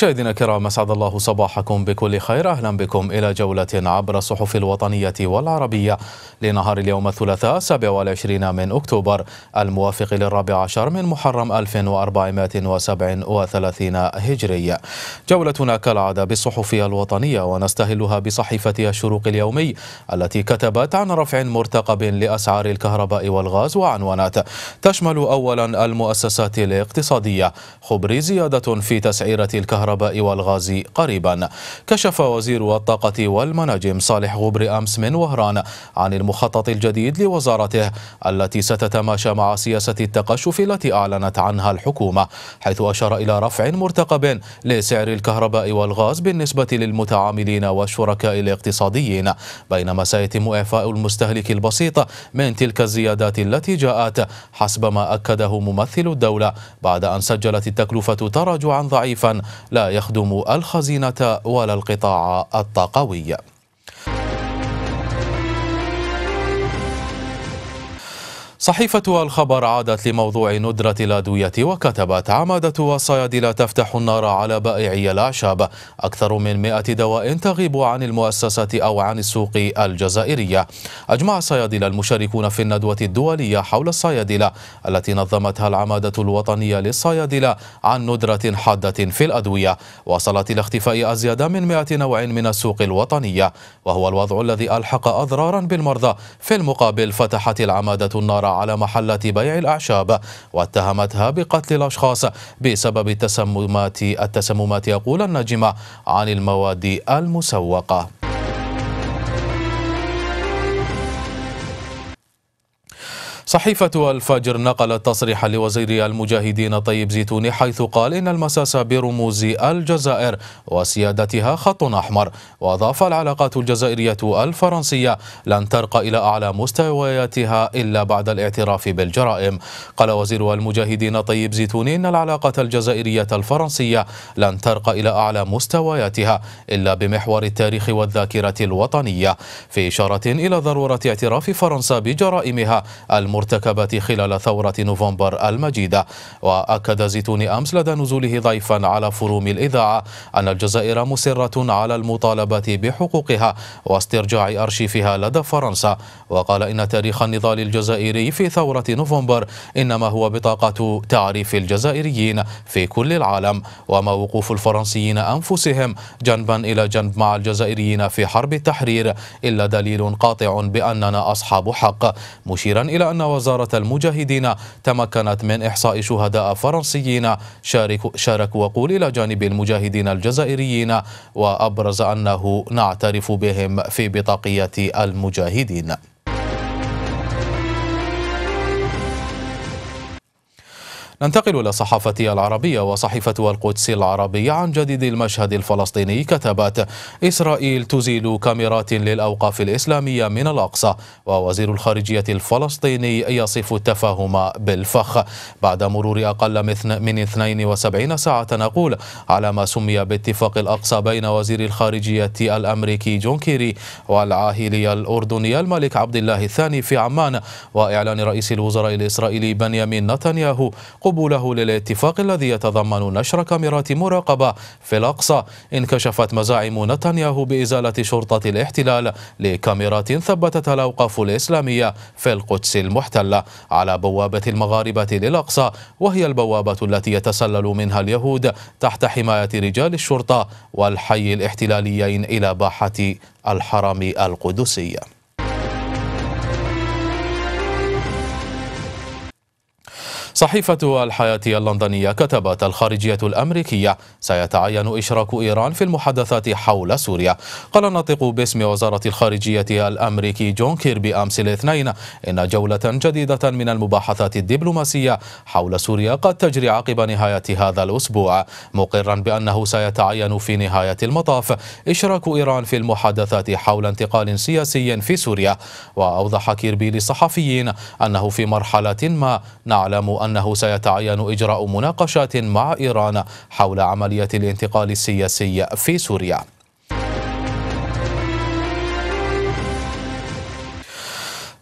مشاهدينا الكرام اسعد الله صباحكم بكل خير اهلا بكم الى جوله عبر الصحف الوطنيه والعربيه لنهار اليوم الثلاثاء 27 من اكتوبر الموافق للرابع عشر من محرم 1437 هجري. جولتنا كالعاده بالصحف الوطنيه ونستهلها بصحيفه الشروق اليومي التي كتبت عن رفع مرتقب لاسعار الكهرباء والغاز وعنوانات تشمل اولا المؤسسات الاقتصاديه خبر زياده في تسعيره الكهرباء الكهرباء والغاز قريبا كشف وزير الطاقة والمناجم صالح غبري أمس من وهران عن المخطط الجديد لوزارته التي ستتماشى مع سياسة التقشف التي أعلنت عنها الحكومة حيث أشار إلى رفع مرتقب لسعر الكهرباء والغاز بالنسبة للمتعاملين والشركاء الاقتصاديين بينما سيتم إعفاء المستهلك البسيط من تلك الزيادات التي جاءت حسب ما أكده ممثل الدولة بعد أن سجلت التكلفة تراجعا ضعيفا لا لا يخدم الخزينة ولا القطاع الطاقوي صحيفة الخبر عادت لموضوع ندرة الأدوية وكتبت عمادة الصيادلة تفتح النار على بائعي الأعشاب أكثر من 100 دواء تغيب عن المؤسسة أو عن السوق الجزائرية أجمع الصيادلة المشاركون في الندوة الدولية حول الصيادلة التي نظمتها العمادة الوطنية للصيادلة عن ندرة حادة في الأدوية وصلت إلى اختفاء أزيد من 100 نوع من السوق الوطنية وهو الوضع الذي ألحق أضرارا بالمرضى في المقابل فتحت العمادة النار على محلة بيع الأعشاب واتهمتها بقتل الأشخاص بسبب التسممات التسممات يقول النجمة عن المواد المسوقة صحيفة الفجر نقلت تصريحا لوزير المجاهدين طيب زيتوني حيث قال إن المساس برموز الجزائر وسيادتها خط أحمر وأضاف العلاقات الجزائرية الفرنسية لن ترقى إلى أعلى مستوياتها إلا بعد الاعتراف بالجرائم قال وزير المجاهدين طيب زيتوني إن العلاقة الجزائرية الفرنسية لن ترقى إلى أعلى مستوياتها إلا بمحور التاريخ والذاكرة الوطنية في إشارة إلى ضرورة اعتراف فرنسا بجرائمها المر المرتكبة خلال ثورة نوفمبر المجيدة وأكد زيتوني أمس لدى نزوله ضيفا على فروم الإذاعة أن الجزائر مصرة على المطالبة بحقوقها واسترجاع أرشيفها لدى فرنسا وقال إن تاريخ النضال الجزائري في ثورة نوفمبر إنما هو بطاقة تعريف الجزائريين في كل العالم وما وقوف الفرنسيين أنفسهم جنبا إلى جنب مع الجزائريين في حرب التحرير إلا دليل قاطع بأننا أصحاب حق مشيرا إلى أن وزارة المجاهدين تمكنت من إحصاء شهداء فرنسيين شاركوا, شاركوا وقول إلى جانب المجاهدين الجزائريين وأبرز أنه نعترف بهم في بطاقية المجاهدين ننتقل إلى صحافة العربية وصحيفة القدس العربية عن جديد المشهد الفلسطيني كتبت إسرائيل تزيل كاميرات للأوقاف الإسلامية من الأقصى ووزير الخارجية الفلسطيني يصف التفاهم بالفخ بعد مرور أقل من 72 ساعة نقول على ما سمي باتفاق الأقصى بين وزير الخارجية الأمريكي جون كيري والعاهلي الأردني الملك عبد الله الثاني في عمان وإعلان رئيس الوزراء الإسرائيلي بنيامين نتنياهو قبوله للاتفاق الذي يتضمن نشر كاميرات مراقبة في الأقصى انكشفت مزاعم نتنياهو بإزالة شرطة الاحتلال لكاميرات ثبتتها الأوقاف الإسلامية في القدس المحتلة على بوابة المغاربة للأقصى وهي البوابة التي يتسلل منها اليهود تحت حماية رجال الشرطة والحي الاحتلاليين إلى باحة الحرم القدسي صحيفة الحياة اللندنية كتبت الخارجية الأمريكية سيتعين إشراك إيران في المحادثات حول سوريا قال الناطق باسم وزارة الخارجية الأمريكي جون كيربي أمس الاثنين إن جولة جديدة من المباحثات الدبلوماسية حول سوريا قد تجري عقب نهاية هذا الأسبوع مقرا بأنه سيتعين في نهاية المطاف إشراك إيران في المحادثات حول انتقال سياسي في سوريا وأوضح كيربي للصحفيين أنه في مرحلة ما نعلم أنه سيتعين إجراء مناقشات مع إيران حول عملية الانتقال السياسي في سوريا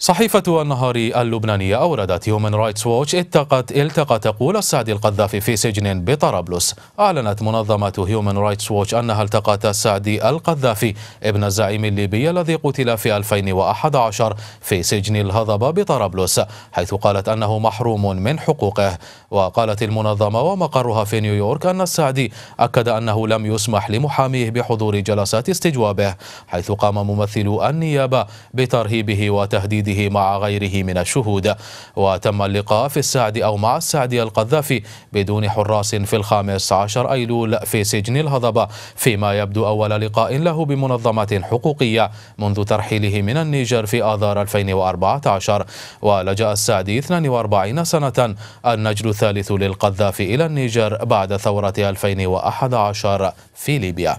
صحيفة النهار اللبنانية أوردت هيومن رايتس ووتش اتقت التقى تقول السعدي القذافي في سجن بطرابلس أعلنت منظمة هيومن رايتس ووتش أنها التقت السعدي القذافي ابن الزعيم الليبي الذي قتل في 2011 في سجن الهضبة بطرابلس حيث قالت أنه محروم من حقوقه وقالت المنظمة ومقرها في نيويورك أن السعدي أكد أنه لم يسمح لمحاميه بحضور جلسات استجوابه حيث قام ممثلو النيابة بترهيبه وتهديده لقائه مع غيره من الشهود وتم اللقاء في السعد أو مع السعدي القذافي بدون حراس في الخامس عشر أيلول في سجن الهضبة فيما يبدو أول لقاء له بمنظمة حقوقية منذ ترحيله من النيجر في آذار 2014 ولجأ السعدي 42 سنة النجل الثالث للقذافي إلى النيجر بعد ثورة 2011 في ليبيا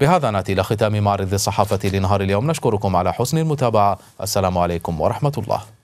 بهذا نأتي إلى ختام معرض الصحافة لنهار اليوم نشكركم على حسن المتابعة السلام عليكم ورحمة ورحمه الله